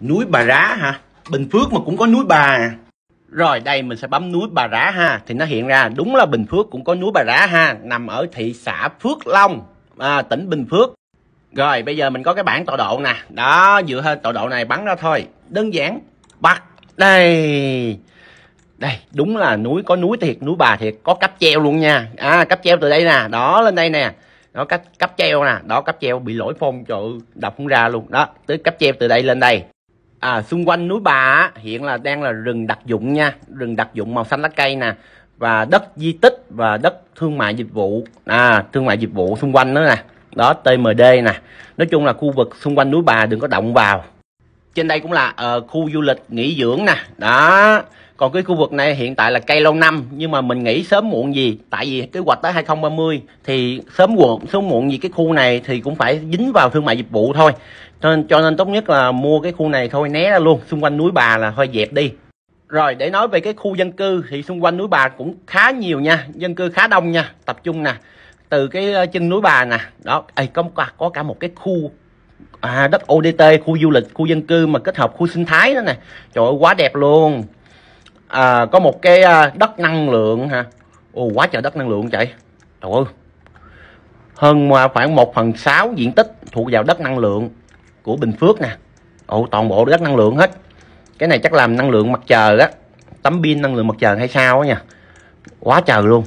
núi Bà Rá ha Bình Phước mà cũng có núi Bà. À? Rồi đây mình sẽ bấm núi Bà Rá ha, thì nó hiện ra đúng là Bình Phước cũng có núi Bà Rá ha, nằm ở thị xã Phước Long, à, tỉnh Bình Phước. Rồi bây giờ mình có cái bảng tọa độ nè, đó dựa trên tọa độ này bắn ra thôi, đơn giản. Bắt đây. Đây, đúng là núi có núi thiệt, núi Bà thiệt, có cấp treo luôn nha. À cấp treo từ đây nè, đó lên đây nè đó cấp cấp treo nè đó cấp treo bị lỗi phone trời ơi, đọc không ra luôn đó tới cấp treo từ đây lên đây à, xung quanh núi bà hiện là đang là rừng đặc dụng nha rừng đặc dụng màu xanh lá cây nè và đất di tích và đất thương mại dịch vụ à, thương mại dịch vụ xung quanh nữa nè đó TMD nè Nói chung là khu vực xung quanh núi bà đừng có động vào trên đây cũng là uh, khu du lịch nghỉ dưỡng nè đó còn cái khu vực này hiện tại là cây lâu năm nhưng mà mình nghĩ sớm muộn gì tại vì kế hoạch tới 2030 thì sớm muộn sớm muộn gì cái khu này thì cũng phải dính vào thương mại dịch vụ thôi cho nên, cho nên tốt nhất là mua cái khu này thôi né ra luôn xung quanh núi bà là hơi dẹp đi rồi để nói về cái khu dân cư thì xung quanh núi bà cũng khá nhiều nha dân cư khá đông nha tập trung nè từ cái chân ờ, núi bà nè đó Ê, có có cả một cái khu à, đất ODT khu du lịch khu dân cư mà kết hợp khu sinh thái đó nè trời ơi quá đẹp luôn à, có một cái à, đất năng lượng ha ồ quá trời đất năng lượng chạy trời ơi hơn khoảng 1 phần 6 diện tích thuộc vào đất năng lượng của Bình Phước nè ồ toàn bộ đất năng lượng hết cái này chắc làm năng lượng mặt trời á tấm pin năng lượng mặt trời hay sao á nha quá trời luôn